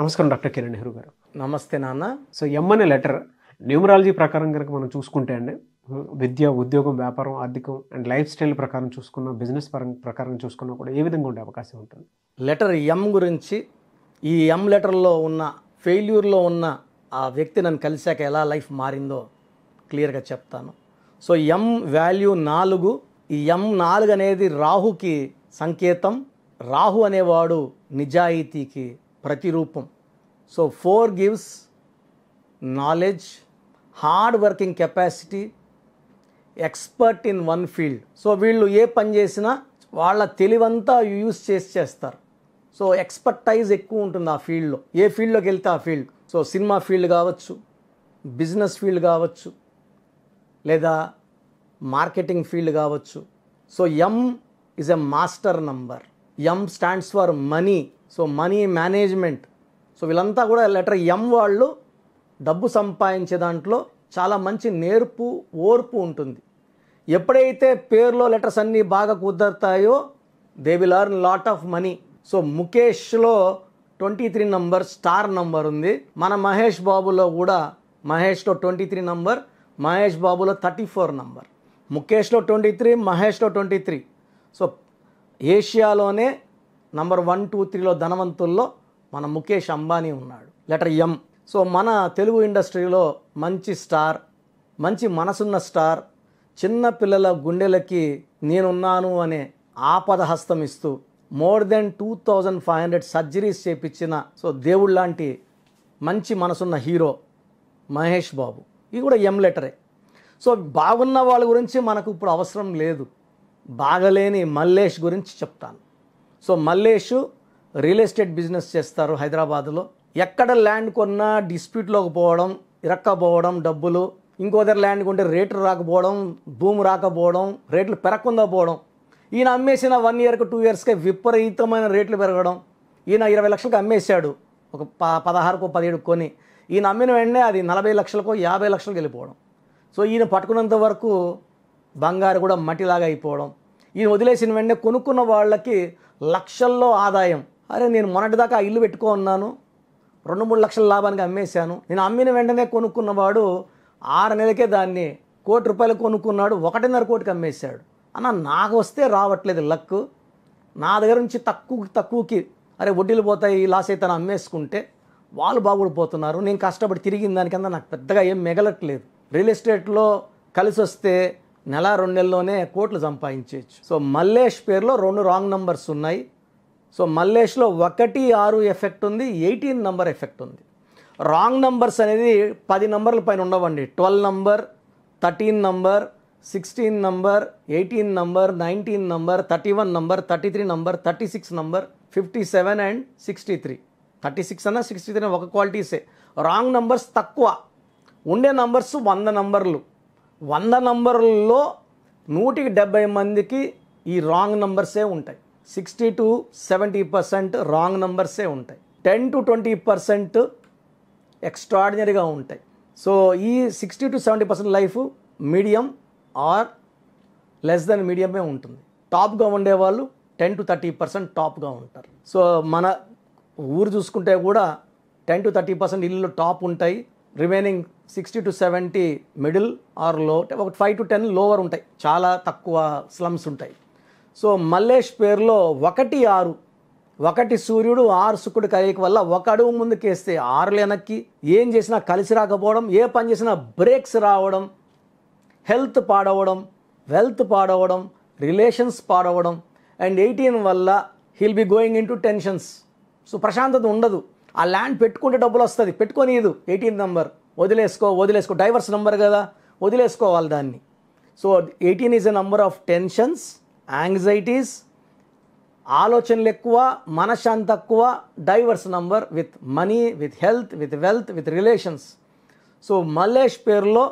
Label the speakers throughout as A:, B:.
A: నమస్కారం డాక్టర్ కిరణ్ నెహ్రూ గారు నమస్తే నాన్న సో ఎమ్ అనే లెటర్ న్యూమరాలజీ ప్రకారం కనుక మనం చూసుకుంటే అండి విద్య ఉద్యోగం వ్యాపారం ఆర్థికం అండ్ లైఫ్ స్టైల్ ప్రకారం చూసుకున్న బిజినెస్ పరం ప్రకారం చూసుకున్నా
B: కూడా ఏ విధంగా ఉండే అవకాశం ఉంటుంది లెటర్ ఎం గురించి ఈ ఎం లెటర్లో ఉన్న ఫెయిల్యూర్లో ఉన్న ఆ వ్యక్తి నన్ను కలిశాక ఎలా లైఫ్ మారిందో క్లియర్గా చెప్తాను సో ఎం వాల్యూ నాలుగు ఈ ఎం నాలుగు అనేది రాహుకి సంకేతం రాహు అనేవాడు నిజాయితీకి ప్రతిరూపం so four gives knowledge hard working capacity expert in one field so వీళ్ళు ఏ పని చేసినా వాళ్ళ తెలివంతా యూస్ చేసి చేస్తారు సో ఎక్స్పర్టైజ్ ఎక్కువ ఉంటుంది ఆ ఫీల్డ్లో ఏ ఫీల్డ్లోకి వెళ్తే ఆ ఫీల్డ్ సో సినిమా ఫీల్డ్ కావచ్చు బిజినెస్ ఫీల్డ్ కావచ్చు లేదా మార్కెటింగ్ ఫీల్డ్ కావచ్చు so M is a master number M stands for money so money management so వీళ్ళంతా కూడా లెటర్ ఎం వాళ్ళు డబ్బు సంపాదించే దాంట్లో చాలా మంచి నేర్పు ఓర్పు ఉంటుంది ఎప్పుడైతే పేర్లో లెటర్స్ అన్నీ బాగా కుదరతాయో they will earn lot of money so ముఖేష్లో twenty three number star number ఉంది మన మహేష్ బాబులో కూడా మహేష్లో ట్వంటీ త్రీ నంబర్ మహేష్ బాబులో థర్టీ ఫోర్ నంబర్ ముఖేష్లో ట్వంటీ త్రీ మహేష్లో ట్వంటీ త్రీ సో ఏషియాలోనే నంబర్ వన్ టూ త్రీలో ధనవంతుల్లో మన ముఖేష్ అంబానీ ఉన్నాడు లెటర్ ఎం సో మన తెలుగు ఇండస్ట్రీలో మంచి స్టార్ మంచి మనసున్న స్టార్ చిన్న పిల్లల గుండెలకి నేనున్నాను అనే ఆపద హస్తం ఇస్తూ more than two thousand five hundred surgeries చేపించిన సో దేవుడు లాంటి మంచి మనసున్న హీరో మహేష్ బాబు ఇది కూడా ఎం లెటరే సో బాగున్న వాళ్ళ గురించి మనకు ఇప్పుడు అవసరం లేదు బాగలేని మల్లేష్ గురించి చెప్తాను so Mallesh real estate business చేస్తారు హైదరాబాద్లో ఎక్కడ ల్యాండ్ కొన్నా డిస్ప్యూట్లోకి పోవడం ఇరక్కపోవడం డబ్బులు ఇంకో దగ్గర ల్యాండ్ కొంటే రేట్లు రాకపోవడం భూమి రాకపోవడం రేట్లు పెరగకుండా పోవడం ఈయన అమ్మేసిన వన్ ఇయర్కి టూ ఇయర్స్కి విపరీతమైన రేట్లు పెరగడం ఈయన ఇరవై లక్షలకు అమ్మేశాడు ఒక ప పదహారుకో పదిహేడు కొని ఈయన అమ్మిన వెంటనే అది నలభై లక్షలకో యాభై లక్షలకు వెళ్ళిపోవడం సో ఈయన పట్టుకున్నంత వరకు బంగారు కూడా మట్టిలాగా అయిపోవడం ఈయన వదిలేసిన వెంటనే కొనుక్కున్న వాళ్ళకి లక్షల్లో ఆదాయం అరే నేను మొన్నటిదాకా ఆ ఇల్లు పెట్టుకో ఉన్నాను రెండు మూడు లక్షల లాభానికి అమ్మేశాను నేను అమ్మిన వెంటనే కొనుక్కున్నవాడు ఆరు నెలకే దాన్ని కోటి రూపాయలు కొనుక్కున్నాడు ఒకటిన్నర కోటికి అమ్మేశాడు అన్న నాకు వస్తే రావట్లేదు లక్ నా దగ్గర నుంచి తక్కువ తక్కువకి అరే వడ్డీలు పోతాయి లాస్ అయితే అమ్మేసుకుంటే వాళ్ళు బాగుపడిపోతున్నారు నేను కష్టపడి తిరిగిన దానికన్నా నాకు పెద్దగా ఏం మిగలట్లేదు రియల్ ఎస్టేట్లో కలిసి వస్తే నెల రెండు నెలల్లోనే కోట్లు సంపాదించవచ్చు సో మల్లేష్ పేరులో రెండు రాంగ్ నంబర్స్ ఉన్నాయి సో మల్లేష్లో ఒకటి ఆరు ఎఫెక్ట్ ఉంది ఎయిటీన్ నంబర్ ఎఫెక్ట్ ఉంది రాంగ్ నంబర్స్ అనేది పది నంబర్ల పైన ఉండవండి twelve number thirteen number sixteen number eighteen number nineteen number thirty one number thirty three number thirty six number fifty seven and sixty three thirty six అన్న sixty three ఒక క్వాలిటీసే wrong numbers తక్కువ ఉండే నంబర్స్ వంద నంబర్లు వంద నంబర్లలో నూటికి డెబ్బై మందికి ఈ రాంగ్ నంబర్సే ఉంటాయి sixty to seventy percent wrong నంబర్సే ఉంటాయి టెన్ టు ట్వంటీ పర్సెంట్ ఎక్స్ట్రాడినరీగా ఉంటాయి సో ఈ sixty to seventy percent life medium or less than మీడియమే ఉంటుంది టాప్గా ఉండేవాళ్ళు టెన్ టు థర్టీ పర్సెంట్ టాప్గా ఉంటారు సో మన ఊరు చూసుకుంటే కూడా టెన్ టు థర్టీ పర్సెంట్ ఇల్లు టాప్ ఉంటాయి remaining sixty to seventy middle or low ఒక ఫైవ్ టు టెన్ లోవర్ ఉంటాయి చాలా తక్కువ స్లమ్స్ ఉంటాయి సో మల్లేష్ పేరులో ఒకటి ఆరు ఒకటి సూర్యుడు ఆరు శుక్రుడు కలియక వల్ల ఒక అడుగు ముందుకేస్తే ఆరు వెనక్కి ఏం చేసినా కలిసి రాకపోవడం ఏ పని చేసినా బ్రేక్స్ రావడం హెల్త్ పాడవడం వెల్త్ పాడవడం రిలేషన్స్ పాడవడం అండ్ ఎయిటీన్ వల్ల he'll be going in to tensions so ప్రశాంతత ఉండదు ఆ ల్యాండ్ పెట్టుకుంటే డబ్బులు వస్తుంది పెట్టుకోనియదు ఎయిటీన్ నెంబర్ వదిలేసుకో వదిలేసుకో డైవర్స్ నెంబర్ కదా వదిలేసుకోవాలి దాన్ని so eighteen is a number of tensions anxieties ఆలోచనలు ఎక్కువ మనశ్శాంతి తక్కువ divorce number with money with health with wealth with relations so Mallesh పేరులో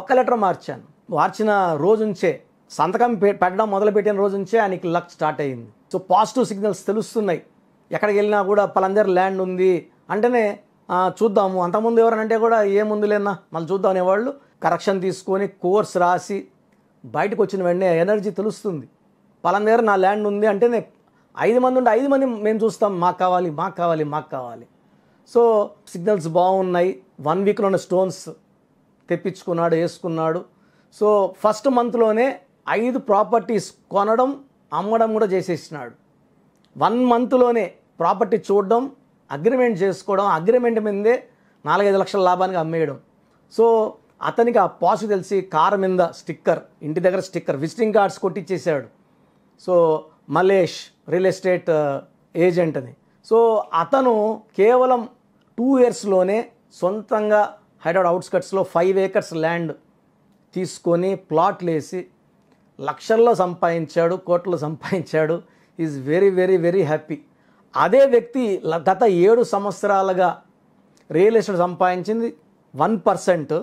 B: ఒక లెటర్ మార్చాను మార్చిన రోజు నుంచే సంతకం పెట్టడం మొదలుపెట్టిన రోజు నుంచే ఆయనకి లక్ స్టార్ట్ అయ్యింది సో పాజిటివ్ సిగ్నల్స్ తెలుస్తున్నాయి ఎక్కడికి వెళ్ళినా కూడా పలందరి ల్యాండ్ ఉంది అంటేనే చూద్దాము అంతకుముందు ఎవరంటే కూడా ఏముంది లేదన్నా మళ్ళీ చూద్దాం అనేవాళ్ళు కరెక్షన్ తీసుకొని కోర్స్ రాసి బయటకు వచ్చిన వెంటనే ఎనర్జీ తెలుస్తుంది పలాన నా ల్యాండ్ ఉంది అంటేనే ఐదు మంది ఉంటే ఐదు మంది మేము చూస్తాం మాకు కావాలి మాకు కావాలి మాకు కావాలి సో సిగ్నల్స్ బాగున్నాయి వన్ వీక్లో ఉన్న స్టోన్స్ తెప్పించుకున్నాడు వేసుకున్నాడు సో ఫస్ట్ మంత్లోనే ఐదు ప్రాపర్టీస్ కొనడం అమ్మడం కూడా చేసేసినాడు వన్ మంత్లోనే ప్రాపర్టీ చూడడం అగ్రిమెంట్ చేసుకోవడం అగ్రిమెంట్ మీదే నాలుగైదు లక్షల లాభానికి అమ్మేయడం సో అతనికి ఆ పాసు తెలిసి కారు మీద స్టిక్కర్ ఇంటి దగ్గర స్టిక్కర్ విజిటింగ్ కార్డ్స్ కొట్టిచ్చేసాడు so Mallesh real estate agent అని సో అతను కేవలం టూ ఇయర్స్లోనే సొంతంగా హైదరాబాద్ అవుట్స్కట్స్లో ఫైవ్ ఏకర్స్ ల్యాండ్ తీసుకొని ప్లాట్లు వేసి లక్షల్లో సంపాదించాడు కోట్లు సంపాదించాడు is very very very happy అదే వ్యక్తి గత ఏడు సంవత్సరాలుగా రియల్ ఎస్టేట్ సంపాదించింది వన్ పర్సెంట్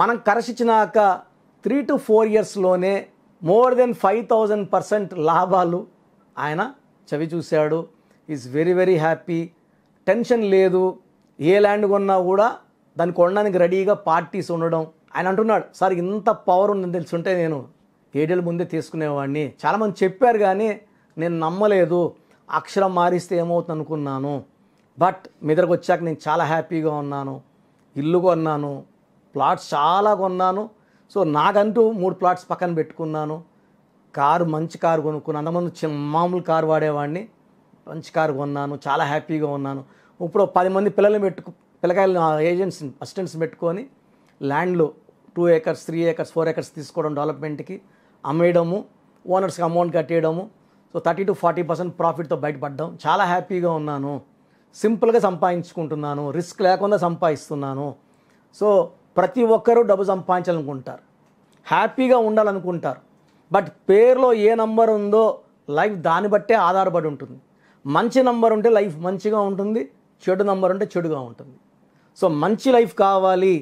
B: మనం కరసిచ్చినాక త్రీ టు ఫోర్ ఇయర్స్లోనే more than five thousand percent లాభాలు ఆయన చవి చూశాడు is very very happy tension లేదు ఏ ల్యాండ్ కొన్నా కూడా దాన్ని కొనడానికి రెడీగా పార్టీస్ ఉండడం ఆయన అంటున్నాడు సార్ ఇంత పవర్ ఉందని తెలుసుంటే నేను ఏడేళ్ళ ముందే తీసుకునేవాడిని చాలామంది చెప్పారు కానీ నేను నమ్మలేదు అక్షరం మారిస్తే ఏమవుతుంది అనుకున్నాను బట్ మీ దగ్గరకు వచ్చాక నేను చాలా హ్యాపీగా ఉన్నాను ఇల్లు కొన్నాను ప్లాట్స్ చాలా కొన్నాను సో నాకంటూ మూడు ప్లాట్స్ పక్కన పెట్టుకున్నాను కారు మంచి కారు కొనుక్కున్నాను అంతమంది చిన్న మామూలు కారు వాడేవాడిని మంచి కారు కొన్నాను చాలా హ్యాపీగా ఉన్నాను ఇప్పుడు పది మంది పిల్లల్ని పెట్టుకు పిల్లకాయలు ఏజెంట్స్ అసిస్టెంట్స్ పెట్టుకొని ల్యాండ్లు two acres three acres four acres తీసుకోవడం డెవలప్మెంట్కి అమ్మేయడము ఓనర్స్కి అమౌంట్ కట్టేయడము so thirty to forty percent ప్రాఫిట్తో బయటపడ్డాం చాలా హ్యాపీగా ఉన్నాను సింపుల్గా సంపాదించుకుంటున్నాను రిస్క్ లేకుండా సంపాదిస్తున్నాను సో ప్రతి ఒక్కరూ డబ్బు సంపాదించాలనుకుంటారు హ్యాపీగా ఉండాలనుకుంటారు బట్ పేరులో ఏ నంబర్ ఉందో లైఫ్ దాన్ని బట్టే ఆధారపడి ఉంటుంది మంచి నంబర్ ఉంటే లైఫ్ మంచిగా ఉంటుంది చెడు నంబర్ ఉంటే చెడుగా ఉంటుంది సో మంచి లైఫ్ కావాలి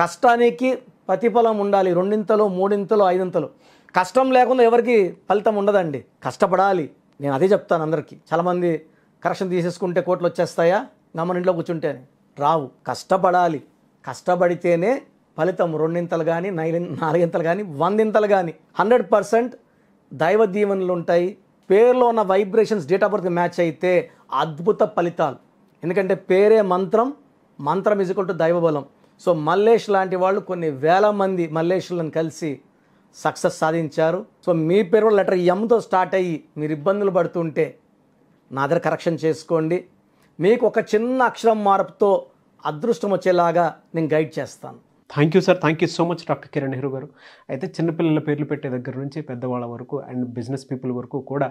B: కష్టానికి ప్రతిఫలం ఉండాలి రెండింతలు మూడింతలు ఐదింతలు కష్టం లేకుండా ఎవరికి ఫలితం ఉండదండి కష్టపడాలి నేను అదే చెప్తాను అందరికీ చాలామంది కరెక్షన్ తీసేసుకుంటే కోట్లు వచ్చేస్తాయా గమని ఇంట్లో కూర్చుంటే రావు కష్టపడాలి కష్టపడితేనే ఫలితం రెండింతలు కానీ నైన్ నాలుగింతలు కానీ వందింతలు కానీ హండ్రెడ్ పర్సెంట్ దైవ ఉంటాయి పేరులో ఉన్న vibrations date of birth match అయితే అద్భుత ఫలితాలు ఎందుకంటే పేరే మంత్రం మంత్రం ఇజుకుంటూ దైవబలం సో మల్లేష్ లాంటి వాళ్ళు కొన్ని వేల మంది మల్లేషులను కలిసి సక్సెస్ సాధించారు సో మీ పేరు లెటర్ ఎంతో స్టార్ట్ అయ్యి మీరు ఇబ్బందులు పడుతుంటే నా దగ్గర కరెక్షన్ చేసుకోండి మీకు ఒక చిన్న అక్షరం మార్పుతో అదృష్టం వచ్చేలాగా నేను గైడ్ చేస్తాను
A: thank you sir thank you so much doctor Kiran Nehru garu అయితే చిన్నపిల్లల పేర్లు పెట్టే దగ్గర నుంచి పెద్దవాళ్ళ వరకు అండ్ బిజినెస్ పీపుల్ వరకు కూడా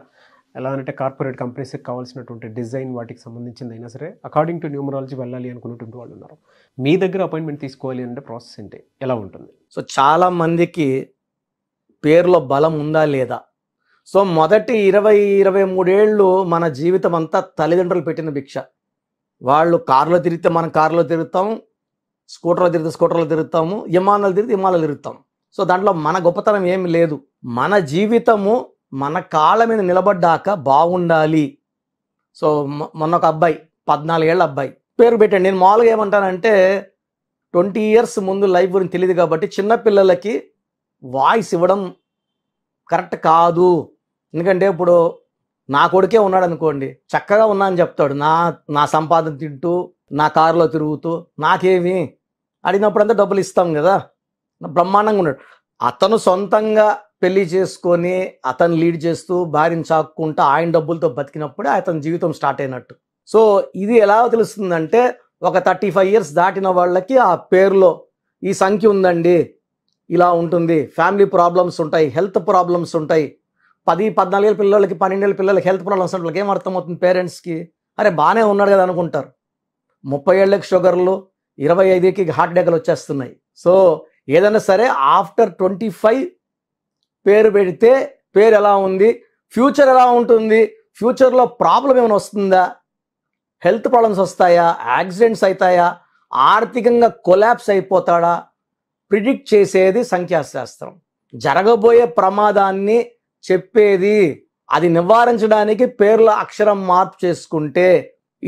A: ఎలా అంటే కార్పొరేట్ కంపెనీస్కి కావాల్సినటువంటి డిజైన్ వాటికి సంబంధించింది అయినా సరే అకార్డింగ్ టు న్యూమరాలజీ వెళ్ళాలి
B: అనుకున్నటువంటి వాళ్ళు ఉన్నారు మీ దగ్గర అపాయింట్మెంట్ తీసుకోవాలి అంటే ప్రాసెస్ ఏంటి ఎలా ఉంటుంది సో చాలా మందికి పేరులో బలం ఉందా లేదా సో మొదటి ఇరవై ఇరవై మూడేళ్ళు మన జీవితం అంతా తల్లిదండ్రులు పెట్టిన భిక్ష వాళ్ళు కారులో తిరిగితే మనం కారులో తిరుగుతాం స్కూటర్లో తిరిగితే స్కూటర్లో తిరుగుతాము విమానాలు తిరిగితే విమానాలు తిరుగుతాం సో దాంట్లో మన గొప్పతనం ఏమి లేదు మన జీవితము మన కాళ్ళ మీద నిలబడ్డాక బాగుండాలి సో మొన్న ఒక అబ్బాయి పద్నాలుగేళ్ళ అబ్బాయి పేరు పెట్టండి నేను మామూలుగా ఏమంటానంటే ట్వంటీ ఇయర్స్ ముందు లైఫ్ గురించి తెలియదు కాబట్టి చిన్నపిల్లలకి వాయిస్ ఇవ్వడం కరెక్ట్ కాదు ఎందుకంటే ఇప్పుడు నా కొడుకే ఉన్నాడు అనుకోండి చక్కగా ఉన్నా అని చెప్తాడు నా నా సంపాదన తింటూ నా కారులో తిరుగుతూ నాకేమి అడిగినప్పుడంతా డబ్బులు ఇస్తాం కదా బ్రహ్మాండంగా ఉన్నాడు అతను సొంతంగా పెళ్లి చేసుకొని అతను లీడ్ చేస్తూ భార్యను చాక్కుంటూ ఆయన డబ్బులతో బతికినప్పుడే అతని జీవితం స్టార్ట్ అయినట్టు సో ఇది ఎలా తెలుస్తుందంటే ఒక థర్టీ ఫైవ్ ఇయర్స్ దాటిన వాళ్ళకి ఆ పేరులో ఈ సంఖ్య ఉందండి ఇలా ఉంటుంది ఫ్యామిలీ ప్రాబ్లమ్స్ ఉంటాయి హెల్త్ ప్రాబ్లమ్స్ ఉంటాయి పది పద్నాలుగేళ్ళ పిల్లలకి పన్నెండేళ్ళ పిల్లలకి హెల్త్ ప్రాబ్లమ్స్ ఉంటాయి ఏం అర్థమవుతుంది పేరెంట్స్కి అరే బాగానే ఉన్నాడు కదా అనుకుంటారు ముప్పై ఏళ్ళకి షుగర్లు ఇరవై ఐదుకి హార్ట్ అటాక్లు వచ్చేస్తున్నాయి సో ఏదైనా సరే ఆఫ్టర్ ట్వంటీ ఫైవ్ పేరు పెడితే పేరు ఎలా ఉంది ఫ్యూచర్ ఎలా ఉంటుంది ఫ్యూచర్లో ప్రాబ్లం ఏమైనా వస్తుందా హెల్త్ ప్రాబ్లమ్స్ వస్తాయా యాక్సిడెంట్స్ అవుతాయా ఆర్థికంగా కొలాప్స్ అయిపోతాడా ప్రిడిక్ట్ చేసేది సంఖ్యాశాస్త్రం జరగబోయే ప్రమాదాన్ని చెప్పేది అది నివారించడానికి పేర్ల అక్షరం మార్పు చేసుకుంటే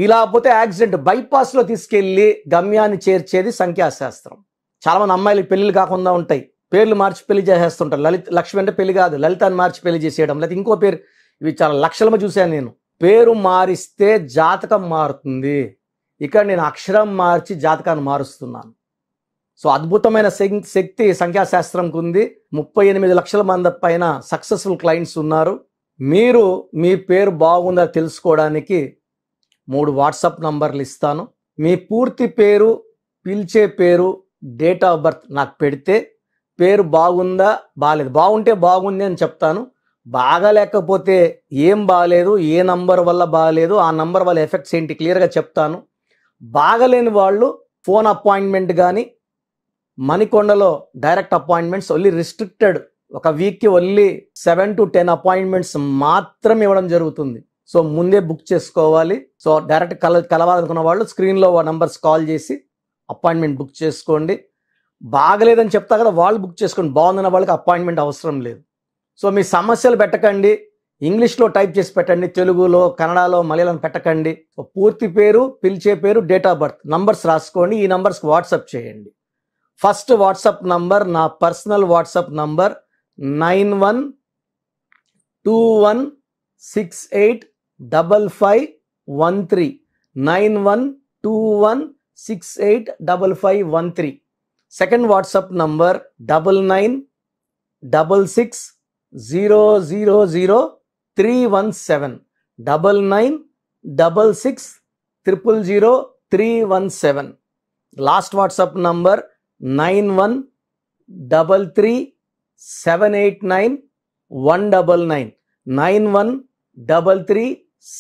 B: ఇలా పోతే యాక్సిడెంట్ బైపాస్లో తీసుకెళ్ళి గమ్యాన్ని చేర్చేది సంఖ్యాశాస్త్రం చాలామంది అమ్మాయిలు పెళ్ళిళ్ళు కాకుండా ఉంటాయి పేర్లు మార్చి పెళ్లి చేసేస్తుంటారు లలిత లక్ష్మి అంటే పెళ్లి కాదు లలితాన్ని మార్చి పెళ్లి చేసేయడం లేకపోతే ఇంకో పేరు ఇవి చాలా లక్షలమ చూశాను నేను పేరు మారిస్తే జాతకం మారుతుంది ఇక్కడ నేను అక్షరం మార్చి జాతకాన్ని మారుస్తున్నాను సో అద్భుతమైన శక్తి సంఖ్యాశాస్త్రంకు ఉంది ముప్పై ఎనిమిది లక్షల మంది పైన సక్సెస్ఫుల్ క్లయింట్స్ ఉన్నారు మీరు మీ పేరు బాగుందా తెలుసుకోవడానికి మూడు వాట్సాప్ నంబర్లు ఇస్తాను మీ పూర్తి పేరు పిలిచే పేరు డేట్ ఆఫ్ బర్త్ నాకు పెడితే పేరు బాగుందా బాగాలేదు బాగుంటే బాగుంది అని చెప్తాను బాగాలేకపోతే ఏం బాగాలేదు ఏ నంబర్ వల్ల బాగాలేదు ఆ నంబర్ వల్ల ఎఫెక్ట్స్ ఏంటి క్లియర్గా చెప్తాను బాగలేని వాళ్ళు ఫోన్ అపాయింట్మెంట్ కానీ మణికొండలో డైరెక్ట్ అపాయింట్మెంట్స్ ఓన్లీ రిస్ట్రిక్టెడ్ ఒక వీక్కి only seven to ten appointments మాత్రం ఇవ్వడం జరుగుతుంది సో ముందే బుక్ చేసుకోవాలి సో డైరెక్ట్ కల కలవాలనుకున్న వాళ్ళు స్క్రీన్లో నంబర్స్ కాల్ చేసి అపాయింట్మెంట్ బుక్ చేసుకోండి బాగలేదని చెప్తా కదా వాళ్ళు బుక్ చేసుకోండి బాగుందన్న వాళ్ళకి అపాయింట్మెంట్ అవసరం లేదు సో మీ సమస్యలు పెట్టకండి ఇంగ్లీష్లో టైప్ చేసి పెట్టండి తెలుగులో కన్నడలో మలయాళం పెట్టకండి పూర్తి పేరు పిలిచే పేరు డేట్ ఆఫ్ బర్త్ నంబర్స్ రాసుకోండి ఈ నంబర్స్కి వాట్సాప్ చేయండి फस्ट वाट्सअप नंबर ना personal WhatsApp number nine one two one six eight double five one three nine one two one six eight double five one three second WhatsApp number double nine double six zero zero zero three one seven double nine double six triple zero three one seven last WhatsApp number nine one double three seven eight nine one double nine nine one double three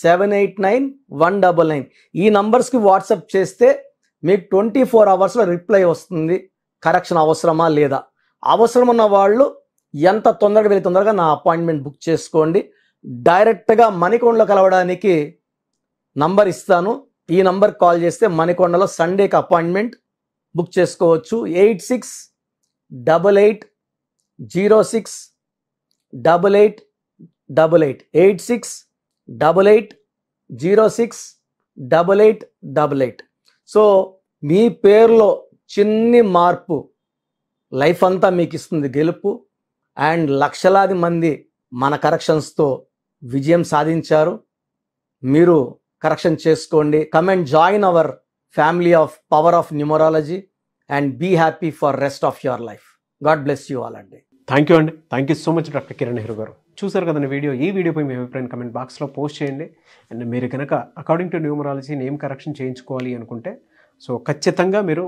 B: seven eight nine one double nine ఈ నంబర్స్కి WhatsApp చేస్తే మీకు twenty four అవర్స్లో reply వస్తుంది correction అవసరమా లేదా అవసరం ఉన్న వాళ్ళు ఎంత తొందరగా వెళ్ళి తొందరగా నా అపాయింట్మెంట్ బుక్ చేసుకోండి డైరెక్ట్గా మణికొండలో కలవడానికి నంబర్ ఇస్తాను ఈ నంబర్ కాల్ చేస్తే మణికొండలో సండేకి అపాయింట్మెంట్ బుక్ చేసుకోవచ్చు eight six double eight zero six double eight double eight eight six double eight zero six double eight double eight so మీ పేరులో చిన్ని మార్పు లైఫ్ అంతా మీకు ఇస్తుంది గెలుపు అండ్ లక్షలాది మంది మన కరెక్షన్స్తో విజయం సాధించారు మీరు కరెక్షన్ చేసుకోండి comment join our family of power of numerology and be happy for rest of your life God bless you all అండి
A: థ్యాంక్ యూ అండి thank you so much doctor Kiran హెరు గారు
B: చూసారు కదండి వీడియో ఈ వీడియోపై మీ అభిప్రాయం కమెంట్ బాక్స్లో
A: పోస్ట్ చేయండి అండ్ మీరు కనుక according to numerology name correction చేయించుకోవాలి అనుకుంటే సో ఖచ్చితంగా మీరు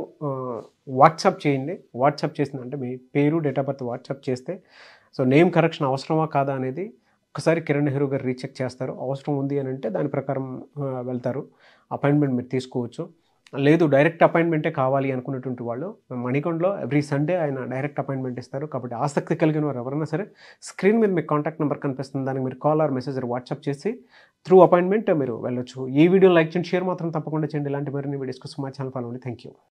A: వాట్సాప్ చేయండి వాట్సాప్ చేసిందంటే మీ పేరు డేట్ ఆఫ్ బర్త్ వాట్సాప్ చేస్తే సో నేమ్ కరెక్షన్ అవసరమా కాదా అనేది ఒకసారి కిరణ్ నెహ్రూ గారు రీచెక్ చేస్తారు అవసరం ఉంది అని అంటే దాని ప్రకారం వెళ్తారు అపాయింట్మెంట్ మీరు తీసుకోవచ్చు లేదు డైరెక్ట్ అపాయింట్మెంటే కావాలి అనుకున్నటువంటి వాళ్ళు మణికొండలో ఎవ్రీ సండే ఆయన డైరెక్ట్ అపాయింట్మెంట్ ఇస్తారు కాబట్టి ఆసక్తి కలిగిన వారు ఎవరైనా సరే స్క్రీన్ మీద మీకు కాంటాక్ట్ నెంబర్ కనిపిస్తుంది దానికి మీరు కాల్ ఆర్ మెసేజ్ వాట్సాప్ చేసి త్రూ అపాయింట్మెంట్ మీరు వెళ్ళొచ్చు ఈ వీడియో లైక్ చేయండి షేర్ మాత్రం తప్పకుండా చేయండి ఇలాంటి మరిన్ని వీడియోస్ కోసం మా ఛానల్ ఫాలో అండి థ్యాంక్ యూ